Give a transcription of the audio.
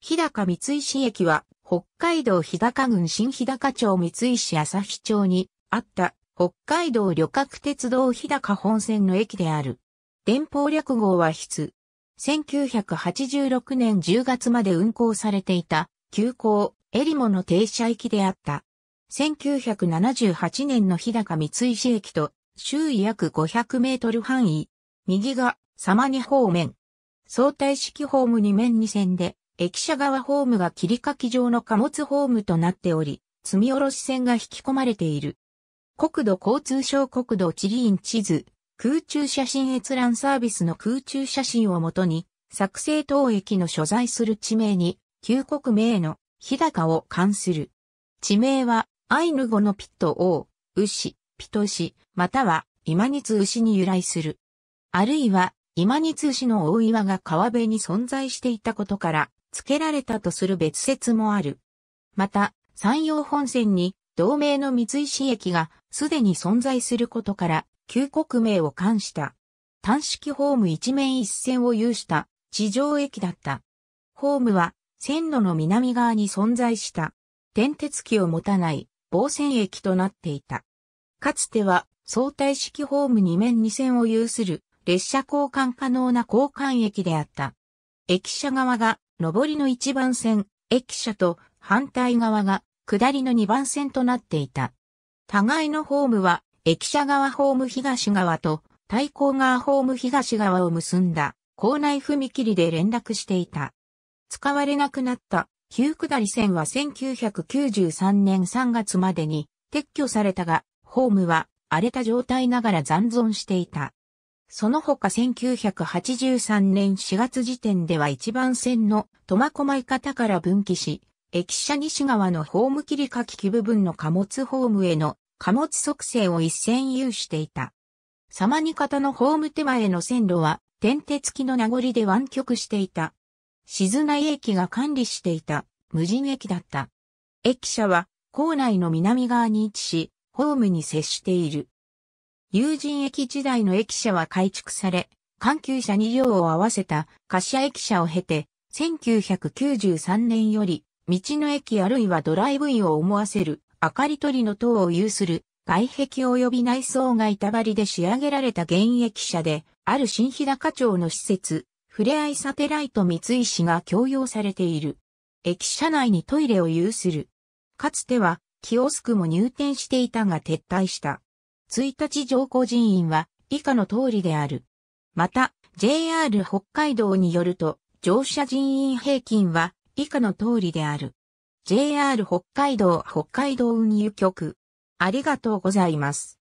日高三石駅は、北海道日高郡新日高町三石朝日町にあった北海道旅客鉄道日高本線の駅である。電報略号は筆。1986年10月まで運行されていた、急行、エリモの停車駅であった。1978年の日高三石駅と、周囲約500メートル範囲。右が、様似方面。相対式ホーム2面2線で、駅舎側ホームが切り欠き状の貨物ホームとなっており、積み下ろし線が引き込まれている。国土交通省国土地理院地図、空中写真閲覧サービスの空中写真をもとに、作成等駅の所在する地名に、旧国名の日高を冠する。地名は、アイヌ語のピット王、牛、ピト氏、または、今に牛に由来する。あるいは、今に通牛の大岩が川辺に存在していたことから、付けられたとする別説もある。また、山陽本線に同名の三石駅がすでに存在することから、旧国名を冠した。単式ホーム一面一線を有した地上駅だった。ホームは線路の南側に存在した。電鉄機を持たない防線駅となっていた。かつては相対式ホーム2面2線を有する列車交換可能な交換駅であった。駅舎側が上りの1番線、駅舎と反対側が下りの2番線となっていた。互いのホームは、駅舎側ホーム東側と対向側ホーム東側を結んだ校内踏切で連絡していた。使われなくなった旧下り線は1993年3月までに撤去されたが、ホームは荒れた状態ながら残存していた。その他1983年4月時点では一番線の苫小牧方から分岐し、駅舎西側のホーム切り書き部分の貨物ホームへの貨物促成を一線有していた。様に方のホーム手前の線路は、点鉄機の名残で湾曲していた。静内駅が管理していた無人駅だった。駅舎は、構内の南側に位置し、ホームに接している。友人駅時代の駅舎は改築され、環球車2両を合わせた貸車駅舎を経て、1993年より、道の駅あるいはドライブインを思わせる、明かり取りの塔を有する、外壁及び内装が板張りで仕上げられた現役車で、ある新日高町の施設、ふれあいサテライト三井市が供用されている。駅舎内にトイレを有する。かつては、キオスクも入店していたが撤退した。1日上皇人員は以下の通りである。また、JR 北海道によると、乗車人員平均は以下の通りである。JR 北海道北海道運輸局。ありがとうございます。